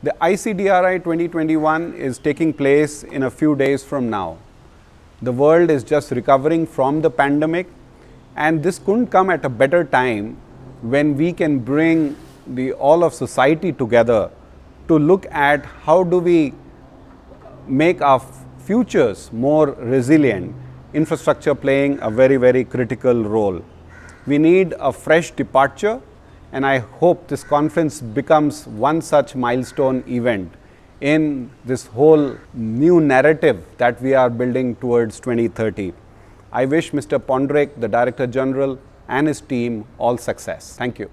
The ICDRI 2021 is taking place in a few days from now. The world is just recovering from the pandemic and this couldn't come at a better time when we can bring the all of society together to look at how do we make our futures more resilient, infrastructure playing a very, very critical role. We need a fresh departure and I hope this conference becomes one such milestone event in this whole new narrative that we are building towards 2030. I wish Mr. Pondrake, the Director General, and his team all success. Thank you.